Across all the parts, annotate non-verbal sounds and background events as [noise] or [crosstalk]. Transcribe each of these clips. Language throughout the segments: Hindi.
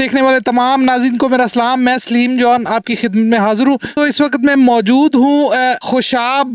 देखने वाले तमाम नाजिन को मेरा सलाम मैं सलीम जॉन आपकी खिदमत में हाजिर हूँ तो इस वक्त मैं मौजूद हूँ खुशाब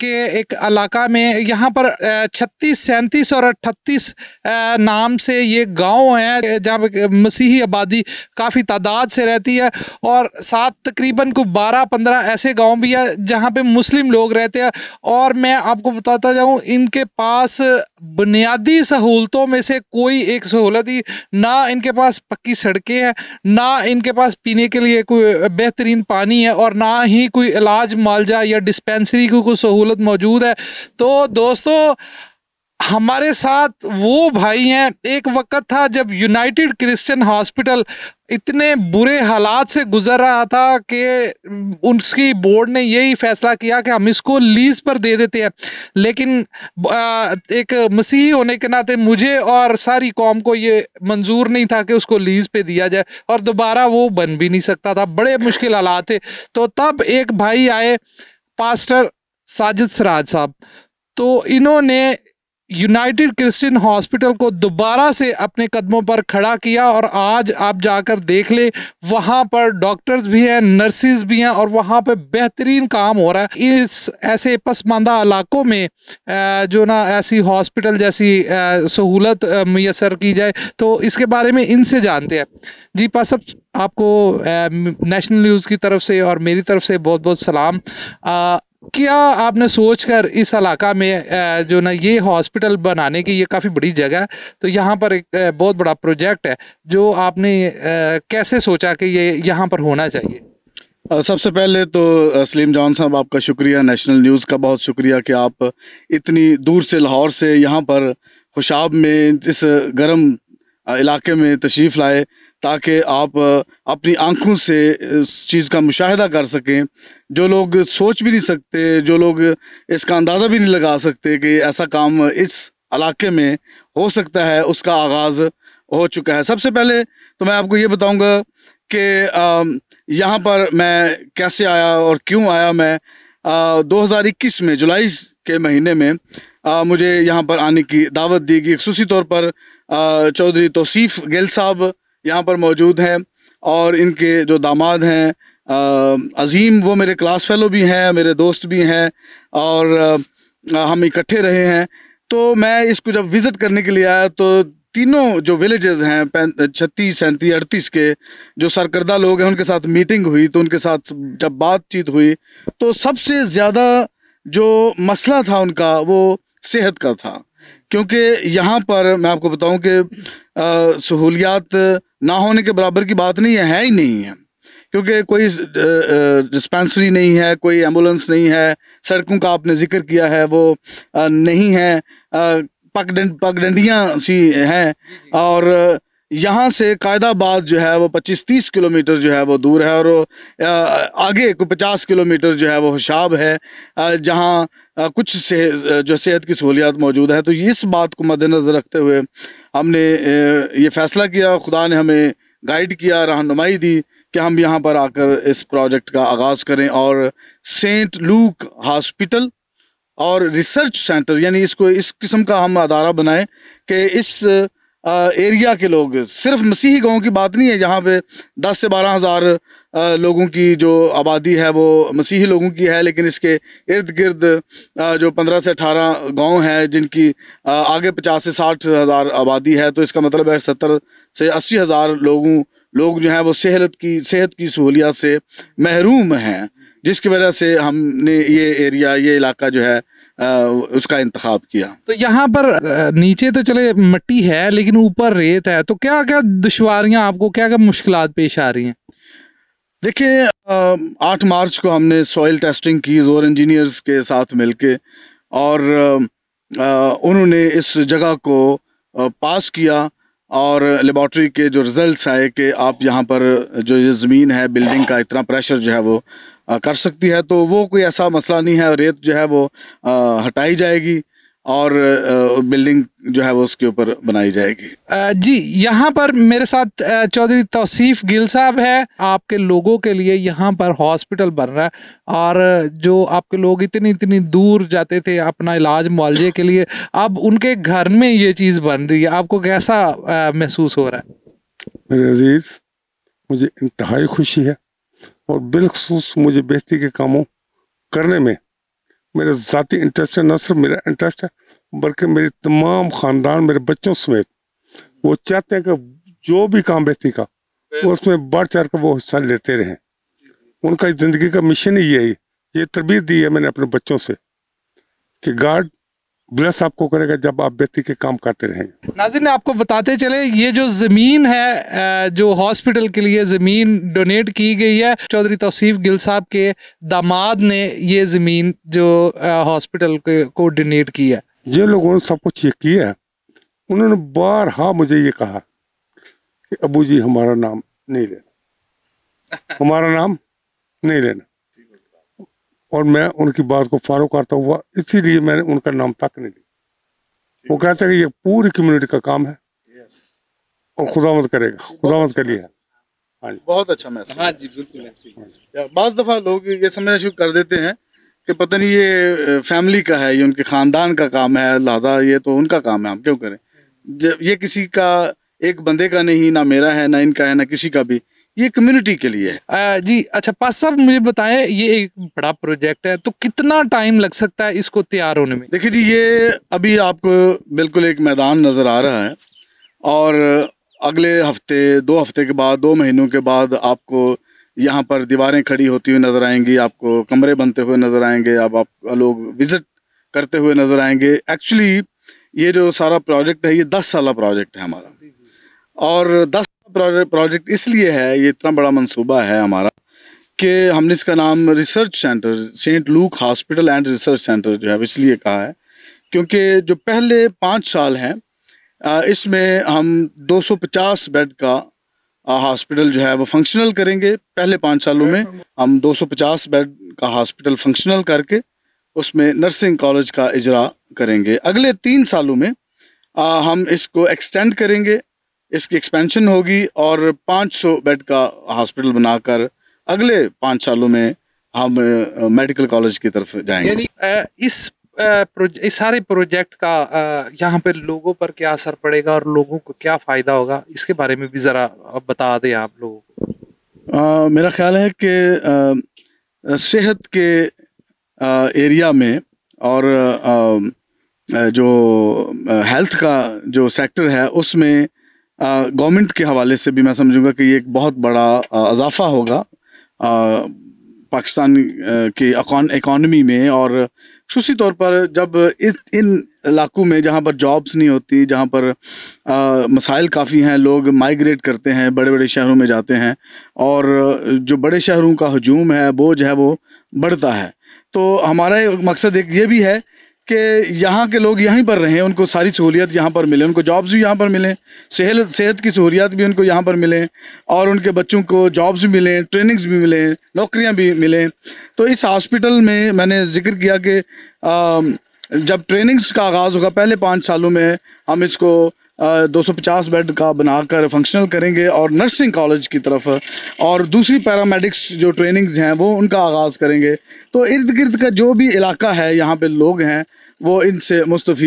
के एक इलाका में यहाँ पर छत्तीस सैंतीस और अट्ठतीस नाम से ये गांव है जहाँ मसीही आबादी काफ़ी तादाद से रहती है और साथ तकरीबन को बारह पंद्रह ऐसे गाँव भी है जहाँ पर मुस्लिम लोग रहते हैं और मैं आपको बताता जाऊँ इनके पास बुनियादी सहूलतों में से कोई एक सहूलत ही ना इनके पास पक्की सड़कें हैं ना इनके पास पीने के लिए कोई बेहतरीन पानी है और ना ही कोई इलाज मालजा या डिस्पेंसरी की कोई सहूलत मौजूद है तो दोस्तों हमारे साथ वो भाई हैं एक वक्त था जब यूनाइटेड क्रिश्चियन हॉस्पिटल इतने बुरे हालात से गुजर रहा था कि उसकी बोर्ड ने यही फैसला किया कि हम इसको लीज पर दे देते हैं लेकिन एक मसीही होने के नाते मुझे और सारी कौम को ये मंजूर नहीं था कि उसको लीज पे दिया जाए और दोबारा वो बन भी नहीं सकता था बड़े मुश्किल हालात थे तो तब एक भाई आए पास्टर साजिद सराज साहब तो इन्होंने यूनाइटेड क्रिश्चियन हॉस्पिटल को दोबारा से अपने कदमों पर खड़ा किया और आज आप जाकर देख ले वहाँ पर डॉक्टर्स भी हैं नर्सिस भी हैं और वहाँ पर बेहतरीन काम हो रहा है इस ऐसे पसमानदा इलाकों में जो ना ऐसी हॉस्पिटल जैसी सहूलत मैसर की जाए तो इसके बारे में इनसे जानते हैं जी पास आपको नेशनल न्यूज़ की तरफ से और मेरी तरफ से बहुत बहुत सलाम क्या आपने सोच कर इस इलाका में जो ना ये हॉस्पिटल बनाने की ये काफ़ी बड़ी जगह है तो यहाँ पर एक बहुत बड़ा प्रोजेक्ट है जो आपने कैसे सोचा कि ये यहाँ पर होना चाहिए सबसे पहले तो सलीम जान साहब आपका शुक्रिया नेशनल न्यूज़ का बहुत शुक्रिया कि आप इतनी दूर से लाहौर से यहाँ पर खुशाब में इस गर्म इलाके में तशरीफ़ लाए ताकि आप अपनी आँखों से इस चीज़ का मुशाहिदा कर सकें जो लोग सोच भी नहीं सकते जो लोग इसका अंदाज़ा भी नहीं लगा सकते कि ऐसा काम इस इलाके में हो सकता है उसका आगाज़ हो चुका है सबसे पहले तो मैं आपको ये बताऊंगा कि यहाँ पर मैं कैसे आया और क्यों आया मैं आ, 2021 में जुलाई के महीने में आ, मुझे यहाँ पर आने की दावत दी गई खूसी तौर पर चौधरी तोसीफ़ गिल साहब यहाँ पर मौजूद हैं और इनके जो दामाद हैं अज़ीम वो मेरे क्लास फेलो भी हैं मेरे दोस्त भी हैं और हम इकट्ठे रहे हैं तो मैं इसको जब विज़िट करने के लिए आया तो तीनों जो विलेजेस हैं छत्तीस सैंतीस अड़तीस के जो सरकर्दा लोग हैं उनके साथ मीटिंग हुई तो उनके साथ जब बातचीत हुई तो सबसे ज़्यादा जो मसला था उनका वो सेहत का था क्योंकि यहाँ पर मैं आपको बताऊँ कि सहूलियात ना होने के बराबर की बात नहीं है है ही नहीं है क्योंकि कोई डिस्पेंसरी नहीं है कोई एम्बुलेंस नहीं है सड़कों का आपने जिक्र किया है वो नहीं है पगडंडियाँ सी हैं और यहाँ से कायदाबाद जो है वो 25-30 किलोमीटर जो है वो दूर है और आगे को 50 किलोमीटर जो है वो होशाब है जहाँ कुछ से जो सेहत की सहूलियात मौजूद है तो इस बात को मद्दनज़र रखते हुए हमने ये फ़ैसला किया खुदा ने हमें गाइड किया रहनुमाई दी कि हम यहाँ पर आकर इस प्रोजेक्ट का आगाज़ करें और सेंट लूक हॉस्पिटल और रिसर्च सेंटर यानी इसको इस किस्म का हम अदारा बनाएं कि इस एरिया के लोग सिर्फ मसीही गांव की बात नहीं है जहाँ पे दस से बारह हज़ार लोगों की जो आबादी है वो मसीही लोगों की है लेकिन इसके इर्द गिर्द जो पंद्रह से अठारह गांव हैं जिनकी आगे पचास से साठ हज़ार आबादी है तो इसका मतलब है सत्तर से अस्सी हज़ार लोगों लोग जो हैं वो सेहत की सेहत की सहूलियात से महरूम हैं जिसकी वजह से हमने ये एरिया ये इलाका जो है उसका इंतखब किया तो यहाँ पर नीचे तो चले मट्टी है लेकिन ऊपर रेत है तो क्या क्या दुशारियाँ आपको क्या क्या मुश्किल पेश आ रही हैं देखिए आठ मार्च को हमने सॉइल टेस्टिंग की जोर इंजीनियर्स के साथ मिलके और उन्होंने इस जगह को पास किया और लेबॉर्ट्री के जो रिज़ल्ट्स आए कि आप यहाँ पर जो ये ज़मीन है बिल्डिंग का इतना प्रेशर जो है वो कर सकती है तो वो कोई ऐसा मसला नहीं है रेत जो है वो हटाई जाएगी और बिल्डिंग जो है वो उसके ऊपर बनाई जाएगी जी यहाँ पर मेरे साथ चौधरी तौसीफ गिल साहब है आपके लोगों के लिए यहाँ पर हॉस्पिटल बन रहा है और जो आपके लोग इतनी इतनी दूर जाते थे अपना इलाज मुआवजे के लिए अब उनके घर में ये चीज़ बन रही है आपको कैसा महसूस हो रहा है मेरे अजीज़ मुझे इंतहाई खुशी है और बिलखसूस मुझे बेहती के कामों करने में मेरा ज़ाती इंटरेस्ट है न सिर्फ मेरा इंटरेस्ट है बल्कि मेरे तमाम ख़ानदान मेरे बच्चों समेत वो चाहते हैं कि जो भी काम बेहती का वो उसमें बढ़ चढ़ कर वो हिस्सा लेते रहें उनका ज़िंदगी का मिशन ही यही ये तरबीत दी है मैंने अपने बच्चों से कि गार्ड ब्लेस आपको करेगा जब आप व्यक्ति के काम करते रहें नाजिर ने आपको बताते चले ये जो ज़मीन है जो हॉस्पिटल के लिए ज़मीन डोनेट की गई है चौधरी तोसीफ गिल साहब के दामाद ने ये ज़मीन जो हॉस्पिटल को डोनेट की है ये लोगों ने सब कुछ ये किया उन्होंने बार हा मुझे ये कहा कि अबू जी हमारा नाम नहीं लेना [laughs] हमारा नाम नहीं लेना और मैं उनकी बात को फॉलो करता हुआ इसीलिए मैंने उनका नाम तक नहीं लिया वो कहते हैं कि ये पूरी कम्युनिटी का काम है और खुदा मत करेगा खुदा मत अच्छा करिए हाँ बहुत अच्छा मैसेज हाँ जी बिल्कुल हाँ बज दफ़ा लोग ये समझना शुरू कर देते हैं कि पता नहीं ये फैमिली का है ये उनके ख़ानदान का काम है लिहाजा ये तो उनका काम है हम क्यों करें जब ये किसी का एक बंदे का नहीं ना मेरा है ना इनका है ना किसी का भी ये कम्युनिटी के लिए है जी अच्छा पास साहब मुझे बताएं ये एक बड़ा प्रोजेक्ट है तो कितना टाइम लग सकता है इसको तैयार होने में देखिए जी ये अभी आपको बिल्कुल एक मैदान नज़र आ रहा है और अगले हफ्ते दो हफ्ते के बाद दो महीनों के बाद आपको यहाँ पर दीवारें खड़ी होती हुई नज़र आएंगी आपको कमरे बनते हुए नज़र आएंगे अब आप लोग विज़िट करते हुए नज़र आएंगे एक्चुअली ये जो सारा प्रोजेक्ट है ये दस साल प्रोजेक्ट है हमारा और दस प्रोजेक्ट इसलिए है ये इतना बड़ा मंसूबा है हमारा कि हमने इसका नाम research centre saint Luke hospital and research centre जो है इसलिए कहा है क्योंकि जो पहले पाँच साल हैं इसमें हम 250 बेड का हॉस्पिटल जो है वो फंक्शनल करेंगे पहले पाँच सालों में हम 250 बेड का हॉस्पिटल फंक्शनल करके उसमें नर्सिंग कॉलेज का इजरा करेंगे अगले तीन सालों में हम इसको एक्सटेंड करेंगे इसकी एक्सपेंशन होगी और 500 बेड का हॉस्पिटल बनाकर अगले पाँच सालों में हम मेडिकल कॉलेज की तरफ जाएंगे यानी इस इस सारे प्रोजेक्ट का यहाँ पर लोगों पर क्या असर पड़ेगा और लोगों को क्या फ़ायदा होगा इसके बारे में भी ज़रा आप बता दें आप लोगों को मेरा ख्याल है कि सेहत के आ, एरिया में और आ, जो हेल्थ का जो सेक्टर है उसमें गवर्नमेंट के हवाले से भी मैं समझूंगा कि ये एक बहुत बड़ा अजाफा होगा पाकिस्तान के इकॉनमी में और खूसी तौर पर जब इस इन इलाकों में जहाँ पर जॉब्स नहीं होती जहाँ पर मसाइल काफ़ी हैं लोग माइग्रेट करते हैं बड़े बड़े शहरों में जाते हैं और जो बड़े शहरों का हजूम है बोझ है वो बढ़ता है तो हमारा मकसद एक ये भी है कि यहाँ के लोग यहीं पर रहें उनको सारी सहूलियत यहाँ पर मिले उनको जॉब्स भी यहाँ पर मिलें सेहत सेहत की सहूलियात भी उनको यहाँ पर मिलें और उनके बच्चों को जॉब्स भी मिलें ट्रेनिंग्स भी मिलें नौकरियाँ भी मिलें तो इस हॉस्पिटल में मैंने जिक्र किया कि जब ट्रेनिंग्स का आगाज़ होगा पहले पाँच सालों में हम इसको 250 बेड का बनाकर फंक्शनल करेंगे और नर्सिंग कॉलेज की तरफ और दूसरी पैरामेडिक्स जो ट्रेनिंग्स हैं वो उनका आगाज़ करेंगे तो इर्द गिर्द का जो भी इलाका है यहाँ पे लोग हैं वो इनसे मुस्तफ़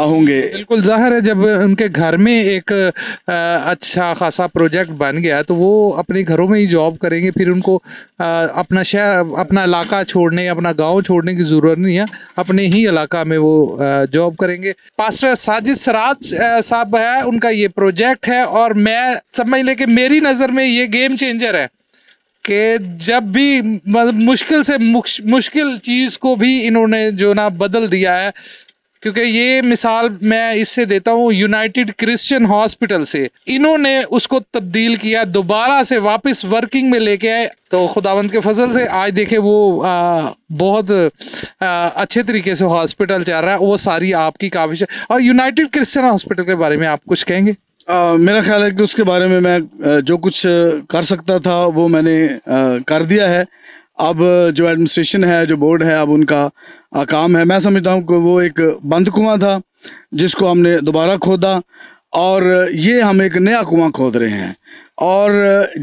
होंगे बिल्कुल जाहिर है जब उनके घर में एक अच्छा खासा प्रोजेक्ट बन गया तो वो अपने घरों में ही जॉब करेंगे फिर उनको अपना शहर अपना इलाका छोड़ने अपना गांव छोड़ने की ज़रूरत नहीं है अपने ही इलाका में वो जॉब करेंगे पास्टर साजिद सराज साहब है उनका ये प्रोजेक्ट है और मैं समझ लें कि मेरी नज़र में ये गेम चेंजर है कि जब भी मुश्किल से मुश्किल चीज़ को भी इन्होंने जो ना बदल दिया है क्योंकि ये मिसाल मैं इससे देता हूँ यूनाइटेड क्रिश्चियन हॉस्पिटल से इन्होंने उसको तब्दील किया दोबारा से वापस वर्किंग में लेके आए तो खुदावंत के फजल से आज देखे वो आ, बहुत आ, अच्छे तरीके से हॉस्पिटल चल रहा है वो सारी आपकी काविश है और यूनाइटेड क्रिश्चियन हॉस्पिटल के बारे में आप कुछ कहेंगे आ, मेरा ख्याल है कि उसके बारे में मैं जो कुछ कर सकता था वो मैंने आ, कर दिया है अब जो एडमिनिस्ट्रेशन है जो बोर्ड है अब उनका काम है मैं समझता हूँ कि वो एक बंद कुआं था जिसको हमने दोबारा खोदा और ये हम एक नया कुआं खोद रहे हैं और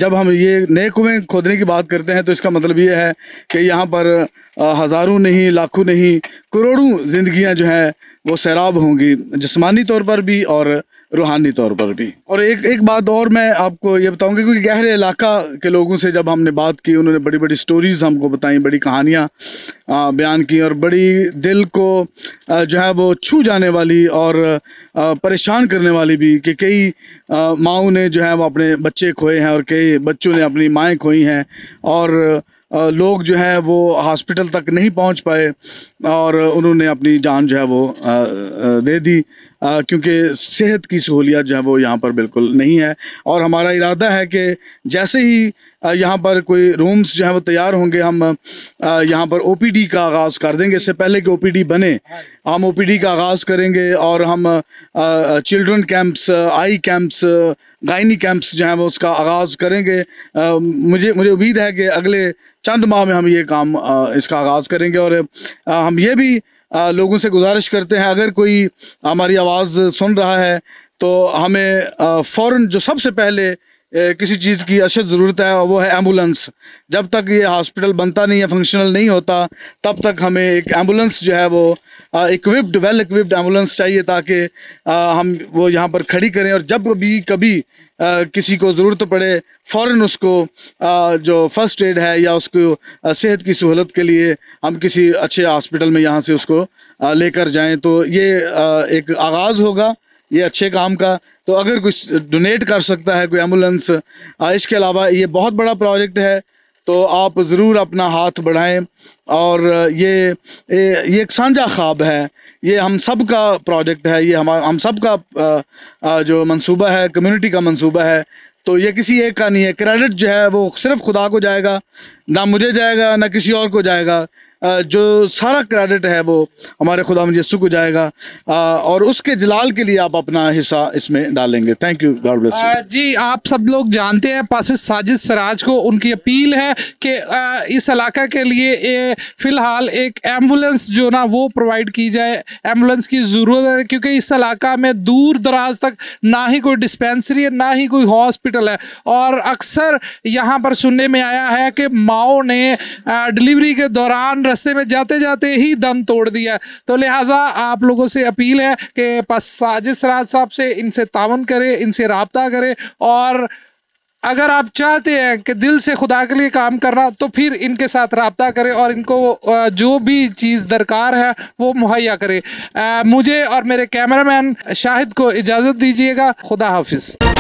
जब हम ये नए कुएं खोदने की बात करते हैं तो इसका मतलब ये है कि यहाँ पर हज़ारों नहीं लाखों नहीं करोड़ों ज़िंदियाँ जो हैं वो सैराब होंगी जिसमानी तौर पर भी और रूहानी तौर पर भी और एक एक बात और मैं आपको ये बताऊंगा क्योंकि गहरे इलाका के लोगों से जब हमने बात की उन्होंने बड़ी बड़ी स्टोरीज़ हमको बताई बड़ी कहानियाँ बयान की और बड़ी दिल को जो है वो छू जाने वाली और परेशान करने वाली भी कि कई माओ ने जो है वो अपने बच्चे खोए हैं और कई बच्चों ने अपनी माएँ खोई हैं और लोग जो है वो हॉस्पिटल तक नहीं पहुंच पाए और उन्होंने अपनी जान जो है वो दे दी क्योंकि सेहत की सहूलियत जो है वो यहाँ पर बिल्कुल नहीं है और हमारा इरादा है कि जैसे ही यहाँ पर कोई रूम्स जो हैं वो तैयार होंगे हम यहाँ पर ओपीडी का आगाज़ कर देंगे इससे पहले कि ओपीडी बने हम ओपीडी का आगाज़ करेंगे और हम children camps eye camps gynae camps जो हैं वो उसका आगाज़ करेंगे मुझे मुझे उम्मीद है कि अगले चंद माह में हम ये काम इसका आगाज़ करेंगे और हम ये भी लोगों से गुजारिश करते हैं अगर कोई हमारी आवाज़ सुन रहा है तो हमें फ़ौर जो सबसे पहले किसी चीज़ की अशद ज़रूरत है वो है एम्बुलेंस जब तक ये हॉस्पिटल बनता नहीं है फंक्शनल नहीं होता तब तक हमें एक एम्बुलेंस जो है वो इक्विप्ड वेल इक्विप्ड एम्बुलेंस चाहिए ताकि हम वो यहाँ पर खड़ी करें और जब भी कभी आ, किसी को ज़रूरत पड़े फ़ौर उसको आ, जो फर्स्ट एड है या उसको सेहत की सहूलत के लिए हम किसी अच्छे हॉस्पिटल में यहाँ से उसको लेकर जाएँ तो ये आ, एक आगाज़ होगा ये अच्छे काम का तो अगर कुछ डोनेट कर सकता है कोई एम्बुलेंस इसके अलावा ये बहुत बड़ा प्रोजेक्ट है तो आप ज़रूर अपना हाथ बढ़ाएं और ये ये एक साझा ख्वाब है ये हम सब का प्रोजेक्ट है ये हम हम सब का जो मंसूबा है कम्युनिटी का मंसूबा है तो ये किसी एक का नहीं है क्रेडिट जो है वो सिर्फ खुदा को जाएगा ना मुझे जाएगा ना किसी और को जाएगा जो सारा क्रेडिट है वो हमारे खुदा यस्सु को जाएगा और उसके जलाल के लिए आप अपना हिस्सा इसमें डालेंगे थैंक यू गॉड ब्लेस जी आप सब लोग जानते हैं पासिस साजिद सराज को उनकी अपील है कि इस इलाका के लिए फ़िलहाल एक एम्बुलेंस जो ना वो प्रोवाइड की जाए एम्बुलेंस की ज़रूरत है क्योंकि इस इलाका में दूर दराज तक ना ही कोई डिस्पेंसरी है ना ही कोई हॉस्पिटल है और अक्सर यहाँ पर सुनने में आया है कि माओ ने डिलीवरी के दौरान रास्ते में जाते जाते ही दम तोड़ दिया तो लिहाजा आप लोगों से अपील है कि बस साजिश राज साहब से इनसे तावन करें इनसे रबता करें और अगर आप चाहते हैं कि दिल से खुदा के लिए काम करना तो फिर इनके साथ रबता करें और इनको जो भी चीज़ दरकार है वो मुहैया करें मुझे और मेरे कैमरामैन शाहिद को इजाज़त दीजिएगा खुदा हाफिज़